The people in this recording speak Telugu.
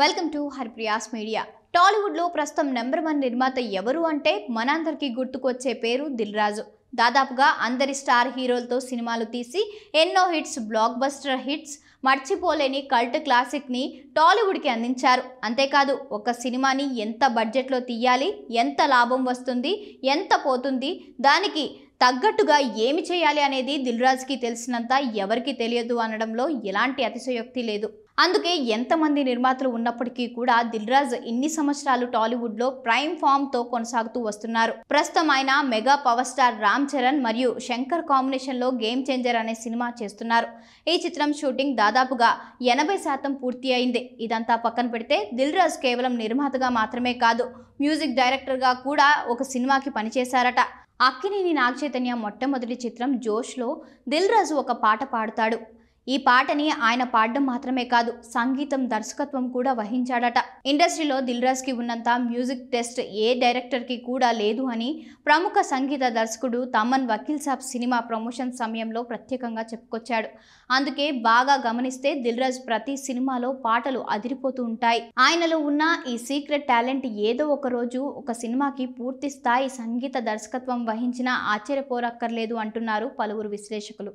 వెల్కమ్ టు హరిప్రియాస్ మీడియా టాలీవుడ్లో ప్రస్తుతం నెంబర్ వన్ నిర్మాత ఎవరు అంటే మనందరికీ గుర్తుకొచ్చే పేరు దిల్రాజు దాదాపుగా అందరి స్టార్ హీరోలతో సినిమాలు తీసి ఎన్నో హిట్స్ బ్లాక్ బస్టర్ హిట్స్ మర్చిపోలేని కల్ట్ క్లాసిక్ని టాలీవుడ్కి అందించారు అంతేకాదు ఒక సినిమాని ఎంత బడ్జెట్లో తీయాలి ఎంత లాభం వస్తుంది ఎంత పోతుంది దానికి తగ్గట్టుగా ఏమి చేయాలి అనేది దిల్రాజ్కి తెలిసినంత ఎవరికి తెలియదు అనడంలో ఎలాంటి అతిశయోక్తి లేదు అందుకే ఎంతమంది నిర్మాతలు ఉన్నప్పటికీ కూడా దిల్రాజ్ ఇన్ని సంవత్సరాలు టాలీవుడ్లో ప్రైమ్ తో కొనసాగుతూ వస్తున్నారు ప్రస్తుతం ఆయన mega power star Ram Charan మరియు శంకర్ కాంబినేషన్లో గేమ్ చేంజర్ అనే సినిమా చేస్తున్నారు ఈ చిత్రం షూటింగ్ దాదాపుగా ఎనభై శాతం పూర్తి అయింది ఇదంతా పక్కన పెడితే దిల్రాజ్ కేవలం నిర్మాతగా మాత్రమే కాదు మ్యూజిక్ డైరెక్టర్గా కూడా ఒక సినిమాకి పనిచేశారట అక్కినేని నాగచైతన్య మొట్టమొదటి చిత్రం జోష్లో దిల్రాజు ఒక పాట పాడుతాడు ఈ పాటని ఆయన పాడడం మాత్రమే కాదు సంగీతం దర్శకత్వం కూడా వహించాడట ఇండస్ట్రీలో దిల్రాజ్కి ఉన్నంత మ్యూజిక్ టెస్ట్ ఏ డైరెక్టర్కి కూడా లేదు అని ప్రముఖ సంగీత దర్శకుడు తమన్ వకీల్ సాబ్ సినిమా ప్రమోషన్ సమయంలో ప్రత్యేకంగా చెప్పుకొచ్చాడు అందుకే బాగా గమనిస్తే దిల్రాజ్ ప్రతి సినిమాలో పాటలు అదిరిపోతూ ఉంటాయి ఆయనలో ఉన్న ఈ సీక్రెట్ టాలెంట్ ఏదో ఒక రోజు ఒక సినిమాకి పూర్తి స్థాయి సంగీత దర్శకత్వం వహించినా ఆశ్చర్యపోరక్కర్లేదు అంటున్నారు పలువురు విశ్లేషకులు